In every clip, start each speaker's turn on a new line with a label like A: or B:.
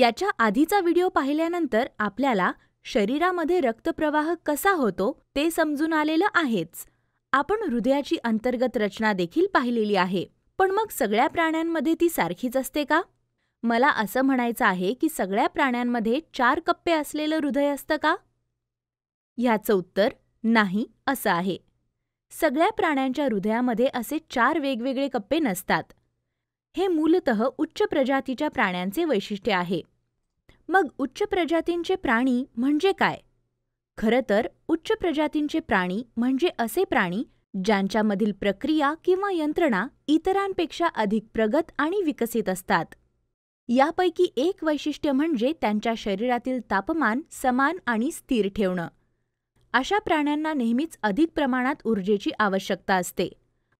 A: याच्या आधीचा व्हिडिओ पाहिल्यानंतर आपल्याला शरीरामध्ये रक्तप्रवाह कसा होतो ते समजून आलेलं आहेच आपण हृदयाची अंतर्गत रचना देखील पाहिलेली आहे पण मग सगळ्या प्राण्यांमध्ये ती सारखीच असते का मला असं म्हणायचं आहे की सगळ्या प्राण्यांमध्ये चार कप्पे असलेलं हृदय असतं का ह्याचं उत्तर नाही असं आहे सगळ्या प्राण्यांच्या हृदयामध्ये असे चार वेगवेगळे कप्पे नसतात हे मूलतः उच्च प्रजातीच्या प्राण्यांचे वैशिष्ट्य आहे मग उच्च प्रजातींचे प्राणी म्हणजे काय खरंतर तर उच्च प्रजातींचे प्राणी म्हणजे असे प्राणी ज्यांच्यामधील प्रक्रिया किंवा यंत्रणा इतरांपेक्षा अधिक प्रगत आणि विकसित असतात यापैकी एक वैशिष्ट्य म्हणजे त्यांच्या शरीरातील तापमान समान आणि स्थिर ठेवणं अशा प्राण्यांना नेहमीच अधिक प्रमाणात ऊर्जेची आवश्यकता असते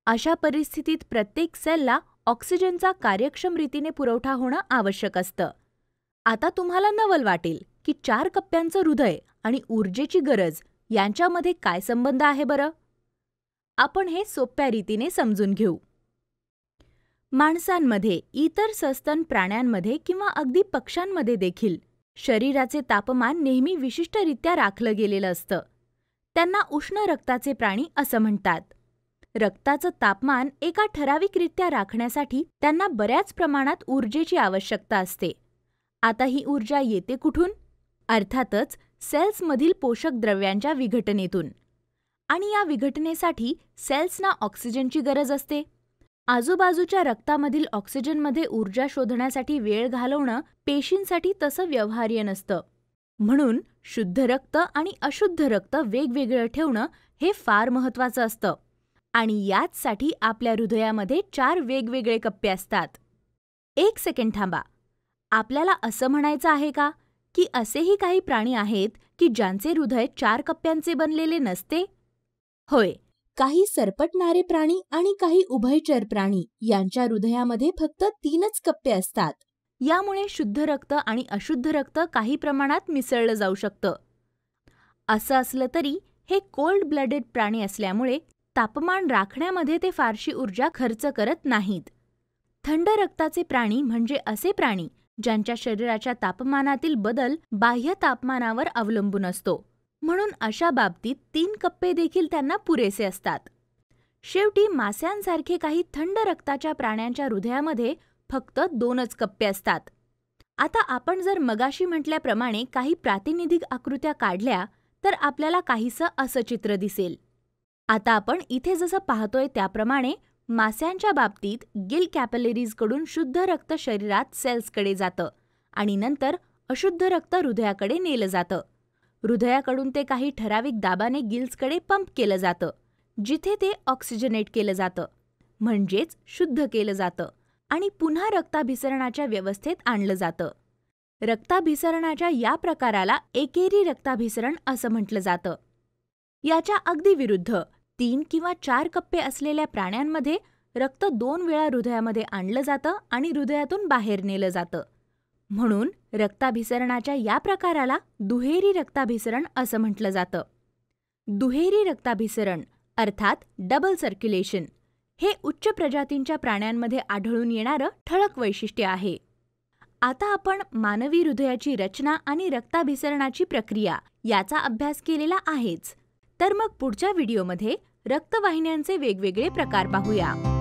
A: अशा परिस्थितीत प्रत्येक सेलला ऑक्सिजनचा कार्यक्षम रीतीने पुरवठा होणं आवश्यक असतं आता तुम्हाला नवल वाटेल की चार कप्प्यांचं हृदय आणि ऊर्जेची गरज यांच्यामध्ये काय संबंध आहे बरं आपण हे सोप्या रीतीने समजून घेऊ माणसांमध्ये इतर सस्तन प्राण्यांमध्ये किंवा अगदी पक्ष्यांमध्ये देखील शरीराचे तापमान नेहमी विशिष्टरित्या राखलं गेलेलं असतं त्यांना उष्ण रक्ताचे प्राणी असं म्हणतात रक्ताचं तापमान एका ठराविकरित्या राखण्यासाठी त्यांना बऱ्याच प्रमाणात ऊर्जेची आवश्यकता असते आता ही ऊर्जा येते कुठून अर्थातच सेल्समधील पोषक द्रव्यांच्या विघटनेतून आणि या विघटनेसाठी सेल्सना ऑक्सिजनची गरज असते आजूबाजूच्या रक्तामधील ऑक्सिजनमध्ये ऊर्जा शोधण्यासाठी वेळ घालवणं पेशींसाठी तसं व्यवहार्य नसतं म्हणून शुद्ध रक्त आणि अशुद्ध रक्त वेगवेगळं ठेवणं हे फार महत्त्वाचं असतं आणि याचसाठी आपल्या हृदयामध्ये चार वेगवेगळे कप्पे असतात एक सेकंड थांबा आपल्याला असं म्हणायचं आहे का की असेही काही प्राणी आहेत की ज्यांचे हृदय चार कप्प्यांचे बनलेले नसते होय काही सरपटणारे प्राणी आणि काही उभयचर प्राणी यांच्या हृदयामध्ये फक्त तीनच कप्पे असतात यामुळे शुद्ध रक्त आणि अशुद्ध रक्त काही प्रमाणात मिसळलं जाऊ शकतं असं असलं तरी हे कोल्ड ब्लडेड प्राणी असल्यामुळे तापमान राखण्यामध्ये ते फारशी ऊर्जा खर्च करत नाहीत थंड रक्ताचे प्राणी म्हणजे असे प्राणी ज्यांच्या शरीराच्या तापमानातील बदल बाह्य तापमानावर अवलंबून असतो म्हणून अशा बाबतीत तीन कप्पे देखील त्यांना पुरेसे असतात शेवटी मास्यांसारखे काही थंड रक्ताच्या प्राण्यांच्या हृदयामध्ये फक्त दोनच कप्पे असतात आता आपण जर मगाशी म्हटल्याप्रमाणे काही प्रातिनिधिक आकृत्या काढल्या तर आपल्याला काहीसं असं चित्र दिसेल आता आपण इथे जसं पाहतोय त्याप्रमाणे मास्यांच्या बाबतीत गिल कॅपलेरीजकडून शुद्ध रक्त शरीरात सेल्सकडे जातं आणि नंतर अशुद्ध रक्त हृदयाकडे नेलं जातं हृदयाकडून ते काही ठराविक दाबाने गिल्सकडे पंप केलं जातं जिथे ते ऑक्सिजनेट केलं जातं म्हणजेच शुद्ध केलं जातं आणि पुन्हा रक्ताभिसरणाच्या व्यवस्थेत आणलं जातं रक्ताभिसरणाच्या या प्रकाराला एकेरी रक्ताभिसरण असं म्हटलं जातं याच्या अगदी विरुद्ध तीन किंवा चार कप्पे असलेल्या प्राण्यांमध्ये रक्त दोन वेळा हृदयामध्ये आणलं जातं आणि हृदयातून बाहेर नेलं जातं म्हणून रक्ताभिसरणाच्या या प्रकाराला दुहेरी रक्ताभिसरण असं म्हटलं जातं दुहेरी रक्ताभिसरण अर्थात डबल सर्क्युलेशन हे उच्च प्रजातींच्या प्राण्यांमध्ये आढळून येणारं ठळक वैशिष्ट्य आहे आता आपण मानवी हृदयाची रचना आणि रक्ताभिसरणाची प्रक्रिया याचा अभ्यास केलेला आहेच तर मग पुढच्या व्हिडिओमध्ये रक्तवाहिन्यांचे वेगवेगळे प्रकार पाहूया